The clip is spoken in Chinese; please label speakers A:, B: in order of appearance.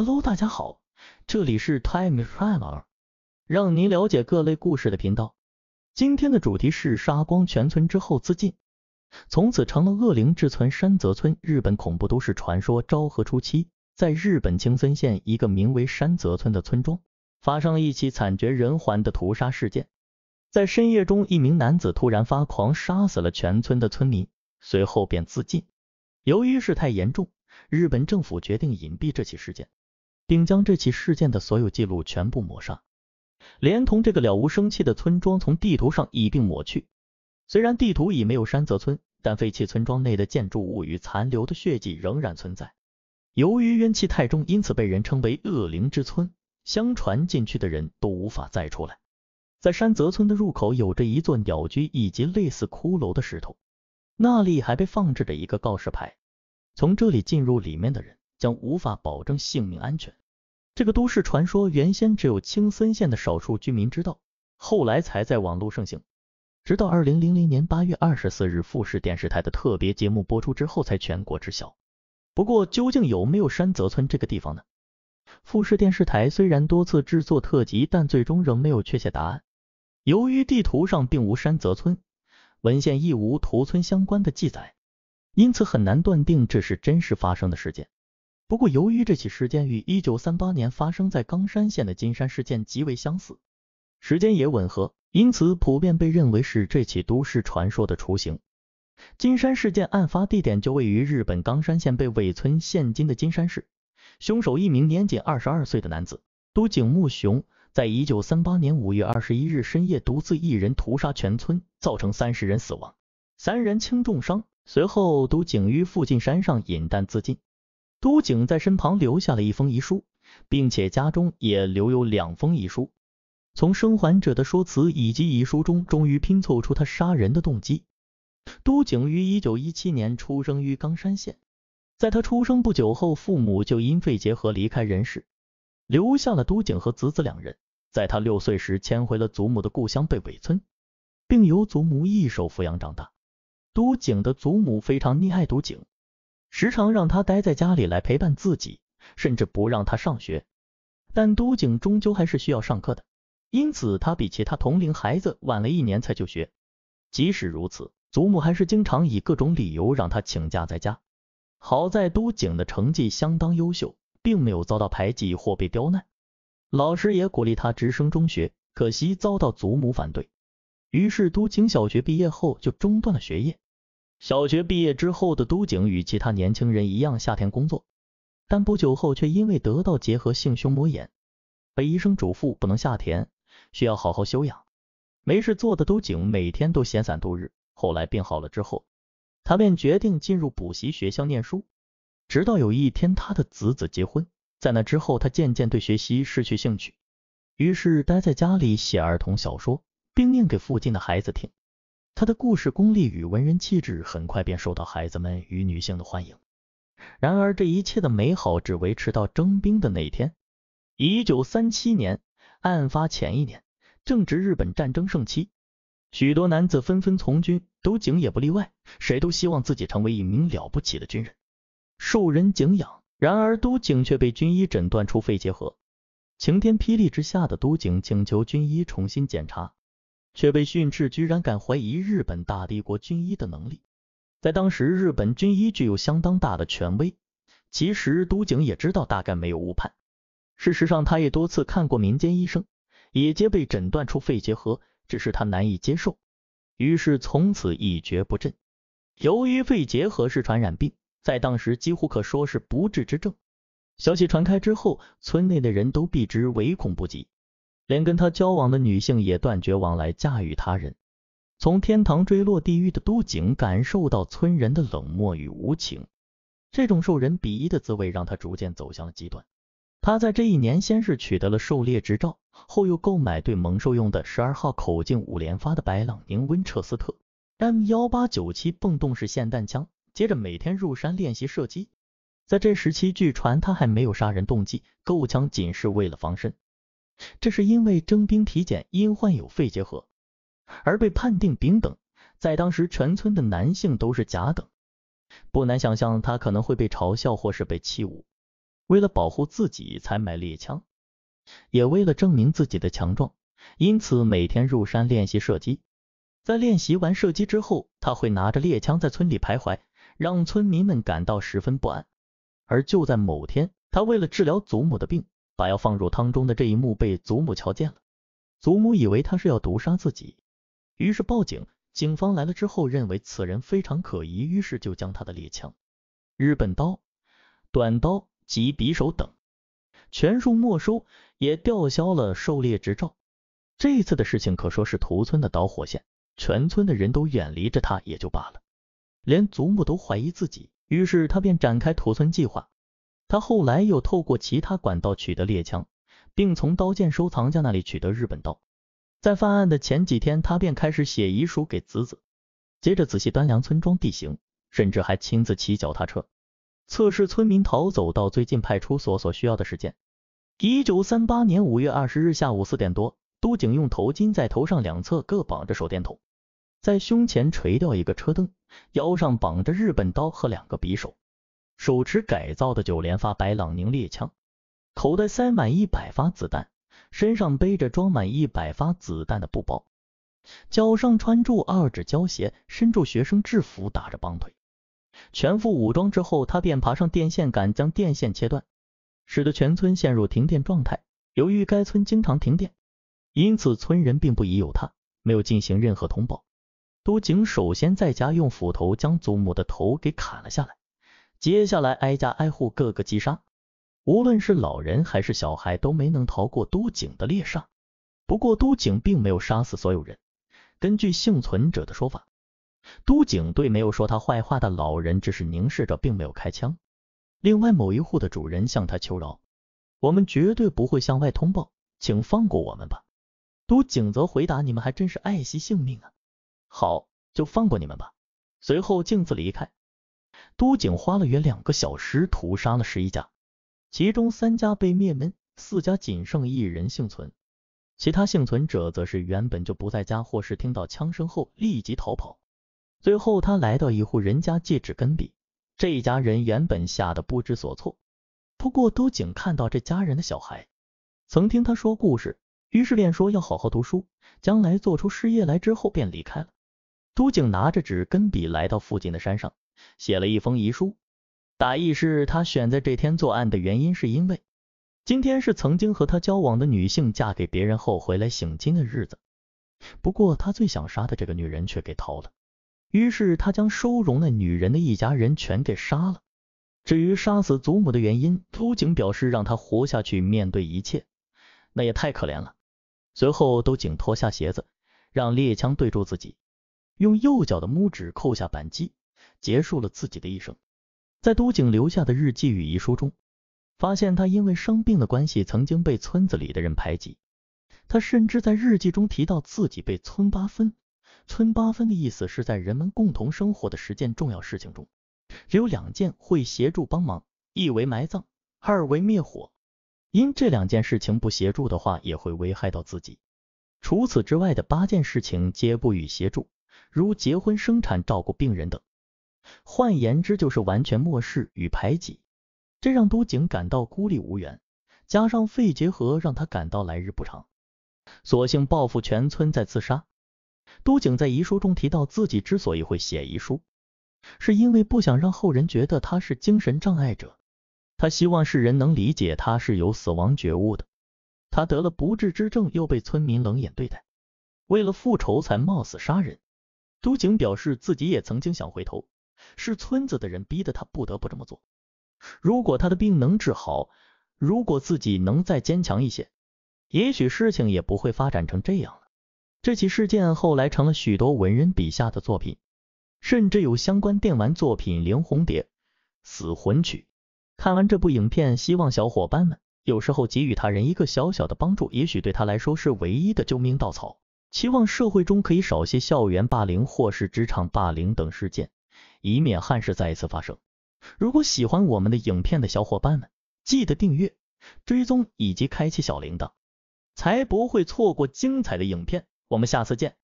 A: Hello，大家好，这里是 Time Travel，让您了解各类故事的频道。今天的主题是杀光全村之后自尽，从此成了恶灵。之村山泽村，日本恐怖都市传说。昭和初期，在日本青森县一个名为山泽村的村庄，发生了一起惨绝人寰的屠杀事件。在深夜中，一名男子突然发狂，杀死了全村的村民，随后便自尽。由于事态严重，日本政府决定隐蔽这起事件。并将这起事件的所有记录全部抹杀，连同这个了无生气的村庄从地图上一并抹去。虽然地图已没有山泽村，但废弃村庄内的建筑物与残留的血迹仍然存在。由于冤气太重，因此被人称为恶灵之村。相传进去的人都无法再出来。在山泽村的入口有着一座鸟居以及类似骷髅的石头，那里还被放置着一个告示牌。从这里进入里面的人将无法保证性命安全。这个都市传说原先只有青森县的少数居民知道，后来才在网络盛行。直到二零零零年八月二十四日，富士电视台的特别节目播出之后，才全国知晓。不过，究竟有没有山泽村这个地方呢？富士电视台虽然多次制作特辑，但最终仍没有确切答案。由于地图上并无山泽村，文献亦无屠村相关的记载，因此很难断定这是真实发生的事件。不过，由于这起事件与一九三八年发生在冈山县的金山事件极为相似，时间也吻合，因此普遍被认为是这起都市传说的雏形。金山事件案发地点就位于日本冈山县被尾村现今的金山市，凶手一名年仅二十二岁的男子都井木雄，在一九三八年五月二十一日深夜独自一人屠杀全村，造成三十人死亡，三人轻重伤。随后，都井于附近山上引弹自尽。都井在身旁留下了一封遗书，并且家中也留有两封遗书。从生还者的说辞以及遗书中，终于拼凑出他杀人的动机。都井于一九一七年出生于冈山县，在他出生不久后，父母就因肺结核离开人世，留下了都井和子子两人。在他六岁时，迁回了祖母的故乡贝尾村，并由祖母一手抚养长大。都井的祖母非常溺爱都井。时常让他待在家里来陪伴自己，甚至不让他上学。但都井终究还是需要上课的，因此他比其他同龄孩子晚了一年才就学。即使如此，祖母还是经常以各种理由让他请假在家。好在都井的成绩相当优秀，并没有遭到排挤或被刁难，老师也鼓励他直升中学。可惜遭到祖母反对，于是都景小学毕业后就中断了学业。小学毕业之后的都井与其他年轻人一样下田工作，但不久后却因为得到结核性胸膜炎，被医生嘱咐不能下田，需要好好休养。没事做的都井每天都闲散度日，后来病好了之后，他便决定进入补习学校念书。直到有一天他的子子结婚，在那之后他渐渐对学习失去兴趣，于是待在家里写儿童小说，并念给附近的孩子听。他的故事功力与文人气质很快便受到孩子们与女性的欢迎。然而，这一切的美好只维持到征兵的那一天。一九三七年，案发前一年，正值日本战争盛期，许多男子纷纷从军，都井也不例外。谁都希望自己成为一名了不起的军人，受人敬仰。然而，都井却被军医诊断出肺结核。晴天霹雳之下的都井请求军医重新检查。却被训斥，居然敢怀疑日本大帝国军医的能力。在当时，日本军医具有相当大的权威。其实，都井也知道大概没有误判。事实上，他也多次看过民间医生，也皆被诊断出肺结核，只是他难以接受，于是从此一蹶不振。由于肺结核是传染病，在当时几乎可说是不治之症。消息传开之后，村内的人都避之唯恐不及。连跟他交往的女性也断绝往来，驾驭他人。从天堂坠落地狱的都井，感受到村人的冷漠与无情。这种受人鄙夷的滋味，让他逐渐走向了极端。他在这一年先是取得了狩猎执照，后又购买对猛兽用的十二号口径五连发的白朗宁温彻斯特 M 幺八九七泵动式霰弹枪，接着每天入山练习射击。在这时期，据传他还没有杀人动机，购枪仅是为了防身。这是因为征兵体检因患有肺结核而被判定丙等，在当时全村的男性都是甲等，不难想象他可能会被嘲笑或是被欺侮。为了保护自己才买猎枪，也为了证明自己的强壮，因此每天入山练习射击。在练习完射击之后，他会拿着猎枪在村里徘徊，让村民们感到十分不安。而就在某天，他为了治疗祖母的病。把药放入汤中的这一幕被祖母瞧见了，祖母以为他是要毒杀自己，于是报警。警方来了之后，认为此人非常可疑，于是就将他的猎枪、日本刀、短刀及匕首等全数没收，也吊销了狩猎执照。这次的事情可说是屠村的导火线，全村的人都远离着他也就罢了，连祖母都怀疑自己，于是他便展开屠村计划。他后来又透过其他管道取得猎枪，并从刀剑收藏家那里取得日本刀。在犯案的前几天，他便开始写遗书给子子，接着仔细端量村庄地形，甚至还亲自骑脚踏车，测试村民逃走到最近派出所所需要的时间。一九三八年五月二十日下午四点多，都井用头巾在头上两侧各绑着手电筒，在胸前垂掉一个车灯，腰上绑着日本刀和两个匕首。手持改造的九连发白朗宁猎枪，口袋塞满一百发子弹，身上背着装满一百发子弹的布包，脚上穿住二指胶鞋，身着学生制服，打着绑腿。全副武装之后，他便爬上电线杆，将电线切断，使得全村陷入停电状态。由于该村经常停电，因此村人并不疑有他，没有进行任何通报。都井首先在家用斧头将祖母的头给砍了下来。接下来挨家挨户各个击杀，无论是老人还是小孩都没能逃过都井的猎杀。不过都井并没有杀死所有人，根据幸存者的说法，都警对没有说他坏话的老人只是凝视着，并没有开枪。另外某一户的主人向他求饶，我们绝对不会向外通报，请放过我们吧。都井则回答你们还真是爱惜性命啊，好就放过你们吧。随后径自离开。都井花了约两个小时屠杀了十一家，其中三家被灭门，四家仅剩一人幸存，其他幸存者则是原本就不在家，或是听到枪声后立即逃跑。最后，他来到一户人家借纸跟笔。这一家人原本吓得不知所措，不过都井看到这家人的小孩曾听他说故事，于是便说要好好读书，将来做出事业来之后便离开了。都井拿着纸跟笔来到附近的山上。写了一封遗书，大意是他选在这天作案的原因是因为今天是曾经和他交往的女性嫁给别人后回来省亲的日子。不过他最想杀的这个女人却给逃了，于是他将收容那女人的一家人全给杀了。至于杀死祖母的原因，都井表示让他活下去面对一切，那也太可怜了。随后都井脱下鞋子，让猎枪对住自己，用右脚的拇指扣下扳机。结束了自己的一生。在都井留下的日记与遗书中，发现他因为生病的关系，曾经被村子里的人排挤。他甚至在日记中提到自己被村八分。村八分的意思是在人们共同生活的十件重要事情中，只有两件会协助帮忙，一为埋葬，二为灭火。因这两件事情不协助的话，也会危害到自己。除此之外的八件事情皆不予协助，如结婚、生产、照顾病人等。换言之，就是完全漠视与排挤，这让都井感到孤立无援。加上肺结核，让他感到来日不长，索性报复全村再自杀。都井在遗书中提到，自己之所以会写遗书，是因为不想让后人觉得他是精神障碍者。他希望世人能理解，他是有死亡觉悟的。他得了不治之症，又被村民冷眼对待，为了复仇才冒死杀人。都井表示，自己也曾经想回头。是村子的人逼得他不得不这么做。如果他的病能治好，如果自己能再坚强一些，也许事情也不会发展成这样了。这起事件后来成了许多文人笔下的作品，甚至有相关电玩作品《灵魂蝶》《死魂曲》。看完这部影片，希望小伙伴们有时候给予他人一个小小的帮助，也许对他来说是唯一的救命稻草。期望社会中可以少些校园霸凌或是职场霸凌等事件。以免憾事再一次发生。如果喜欢我们的影片的小伙伴们，记得订阅、追踪以及开启小铃铛，才不会错过精彩的影片。我们下次见。